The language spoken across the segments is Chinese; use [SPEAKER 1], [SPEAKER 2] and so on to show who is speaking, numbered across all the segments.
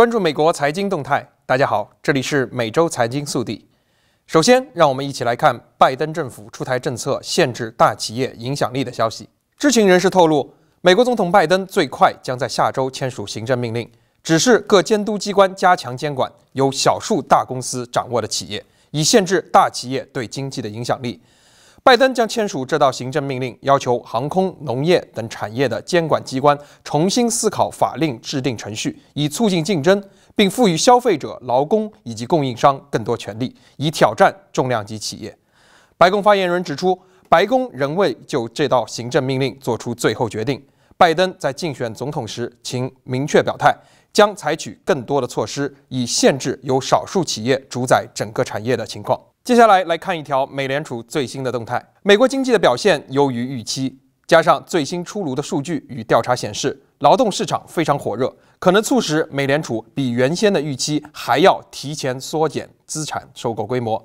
[SPEAKER 1] 关注美国财经动态，大家好，这里是每周财经速递。首先，让我们一起来看拜登政府出台政策限制大企业影响力的消息。知情人士透露，美国总统拜登最快将在下周签署行政命令，指示各监督机关加强监管由少数大公司掌握的企业，以限制大企业对经济的影响力。拜登将签署这道行政命令，要求航空、农业等产业的监管机关重新思考法令制定程序，以促进竞争，并赋予消费者、劳工以及供应商更多权利，以挑战重量级企业。白宫发言人指出，白宫仍未就这道行政命令做出最后决定。拜登在竞选总统时，请明确表态。将采取更多的措施，以限制由少数企业主宰整个产业的情况。接下来来看一条美联储最新的动态：美国经济的表现优于预期，加上最新出炉的数据与调查显示，劳动市场非常火热，可能促使美联储比原先的预期还要提前缩减资产收购规模。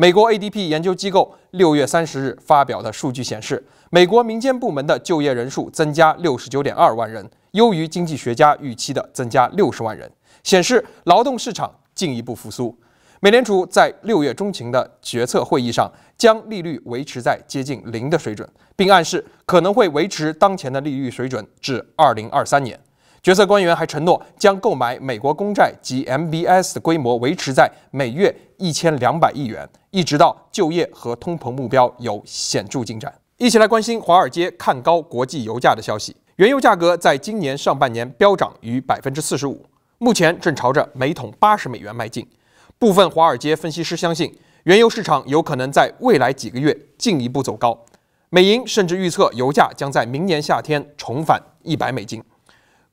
[SPEAKER 1] 美国 ADP 研究机构六月三十日发表的数据显示，美国民间部门的就业人数增加六十九点二万人，优于经济学家预期的增加六十万人，显示劳动市场进一步复苏。美联储在六月中旬的决策会议上将利率维持在接近零的水准，并暗示可能会维持当前的利率水准至二零二三年。决策官员还承诺将购买美国公债及 MBS 的规模维持在每月一千两百亿元，一直到就业和通膨目标有显著进展。一起来关心华尔街看高国际油价的消息。原油价格在今年上半年飙涨逾百分之四十五，目前正朝着每桶八十美元迈进。部分华尔街分析师相信，原油市场有可能在未来几个月进一步走高。美银甚至预测，油价将在明年夏天重返一百美金。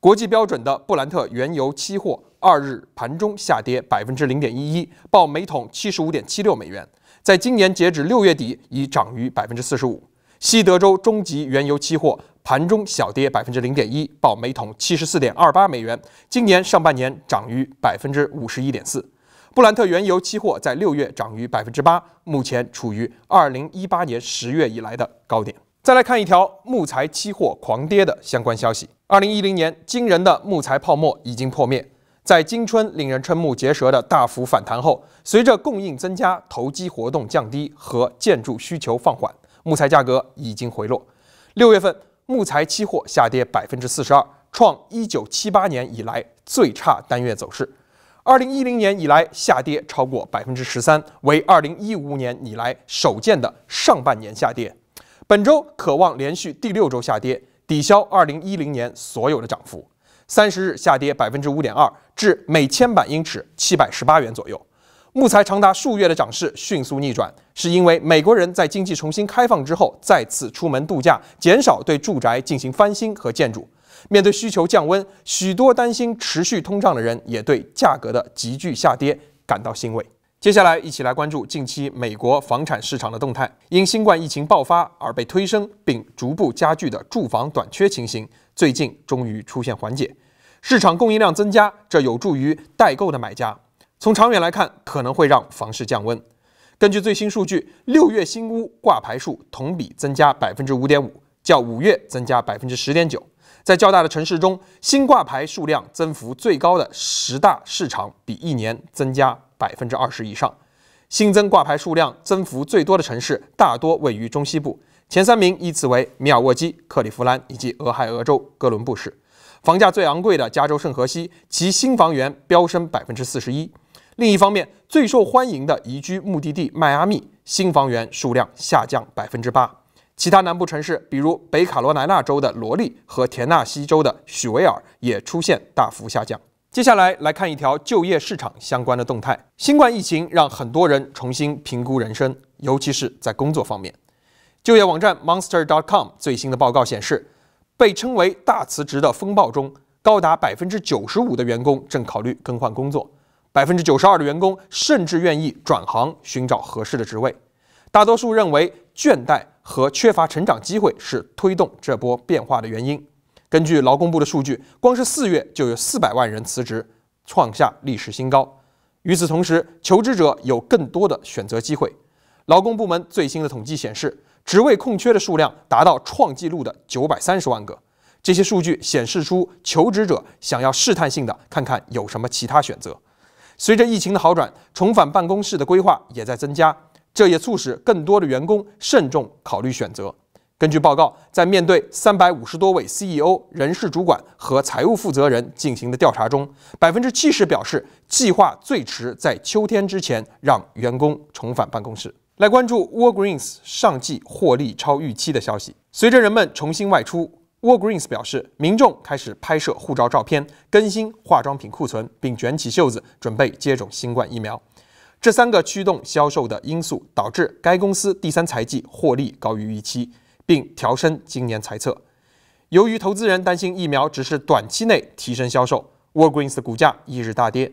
[SPEAKER 1] 国际标准的布兰特原油期货二日盘中下跌百分之零点一一，报每桶七十五点七六美元。在今年截止六月底，已涨逾百分之四十五。西德州中级原油期货盘中小跌百分之零点一，报每桶七十四点二八美元。今年上半年涨逾百分之五十一点四。布兰特原油期货在六月涨逾百分之八，目前处于二零一八年十月以来的高点。再来看一条木材期货狂跌的相关消息。二零一零年惊人的木材泡沫已经破灭，在今春令人瞠目结舌的大幅反弹后，随着供应增加、投机活动降低和建筑需求放缓，木材价格已经回落。六月份木材期货下跌百分之四十二，创一九七八年以来最差单月走势。二零一零年以来下跌超过百分之十三，为二零一五年以来首见的上半年下跌。本周可望连续第六周下跌，抵消2010年所有的涨幅。三十日下跌百分之五点二，至每千板英尺七百十八元左右。木材长达数月的涨势迅速逆转，是因为美国人在经济重新开放之后再次出门度假，减少对住宅进行翻新和建筑。面对需求降温，许多担心持续通胀的人也对价格的急剧下跌感到欣慰。接下来，一起来关注近期美国房产市场的动态。因新冠疫情爆发而被推升并逐步加剧的住房短缺情形，最近终于出现缓解，市场供应量增加，这有助于代购的买家。从长远来看，可能会让房市降温。根据最新数据，六月新屋挂牌数同比增加百分之五点五，较五月增加百分之十点九。在较大的城市中，新挂牌数量增幅最高的十大市场比一年增加百分之二十以上。新增挂牌数量增幅最多的城市大多位于中西部，前三名依次为米尔沃基、克利夫兰以及俄亥俄州哥伦布市。房价最昂贵的加州圣荷西，其新房源飙升百分之四十一。另一方面，最受欢迎的宜居目的地迈阿密，新房源数量下降百分之八。其他南部城市，比如北卡罗来纳州的罗利和田纳西州的许维尔，也出现大幅下降。接下来来看一条就业市场相关的动态：新冠疫情让很多人重新评估人生，尤其是在工作方面。就业网站 Monster.com 最新的报告显示，被称为“大辞职”的风暴中，高达百分之九十五的员工正考虑更换工作，百分之九十二的员工甚至愿意转行寻找合适的职位。大多数认为倦怠。和缺乏成长机会是推动这波变化的原因。根据劳工部的数据，光是四月就有400万人辞职，创下历史新高。与此同时，求职者有更多的选择机会。劳工部门最新的统计显示，职位空缺的数量达到创纪录的930万个。这些数据显示出求职者想要试探性的看看有什么其他选择。随着疫情的好转，重返办公室的规划也在增加。这也促使更多的员工慎重考虑选择。根据报告，在面对三百五十多位 CEO、人事主管和财务负责人进行的调查中，百分之七十表示计划最迟在秋天之前让员工重返办公室。来关注 Walgreens 上季获利超预期的消息。随着人们重新外出，Walgreens 表示，民众开始拍摄护照照片、更新化妆品库存，并卷起袖子准备接种新冠疫苗。这三个驱动销售的因素导致该公司第三财季获利高于预期，并调升今年财测。由于投资人担心疫苗只是短期内提升销售，Walgreens 股价一日大跌。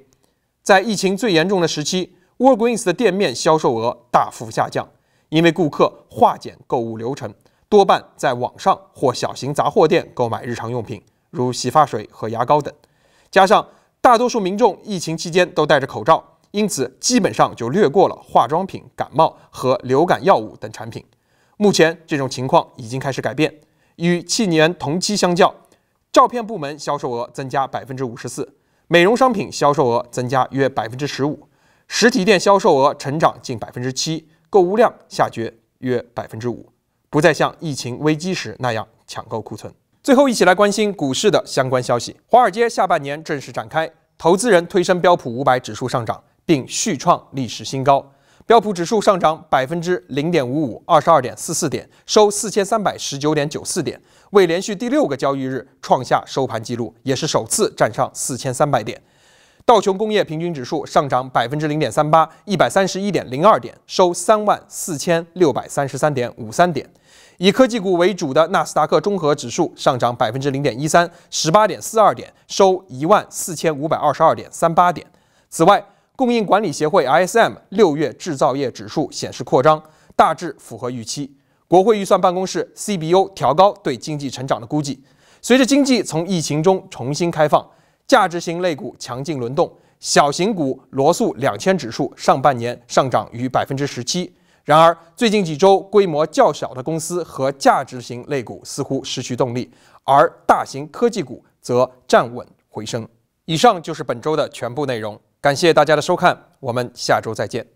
[SPEAKER 1] 在疫情最严重的时期，Walgreens 的店面销售额大幅下降，因为顾客化简购物流程，多半在网上或小型杂货店购买日常用品，如洗发水和牙膏等。加上大多数民众疫情期间都戴着口罩。因此，基本上就略过了化妆品、感冒和流感药物等产品。目前这种情况已经开始改变。与去年同期相较，照片部门销售额增加百分之五十四，美容商品销售额增加约百分之十五，实体店销售额成长近百分之七，购物量下跌约百分之五，不再像疫情危机时那样抢购库存。最后，一起来关心股市的相关消息。华尔街下半年正式展开，投资人推升标普五百指数上涨。并续创历史新高，标普指数上涨百分之零点五五，二十二点四四点，收四千三百十九点九四点，为连续第六个交易日创下收盘纪录，也是首次站上四千三百点。道琼工业平均指数上涨百分之零点三八，一百三十一点零二点，收三万四千六百三十三点五三点。以科技股为主的纳斯达克综合指数上涨百分之零点一三，十八点四二点，收一万四千五百二十二点三八点。此外，供应管理协会 ISM 六月制造业指数显示扩张，大致符合预期。国会预算办公室 CBO 调高对经济成长的估计。随着经济从疫情中重新开放，价值型类股强劲轮动，小型股罗素两千指数上半年上涨逾百分之十七。然而，最近几周规模较小的公司和价值型类股似乎失去动力，而大型科技股则站稳回升。以上就是本周的全部内容。感谢大家的收看，我们下周再见。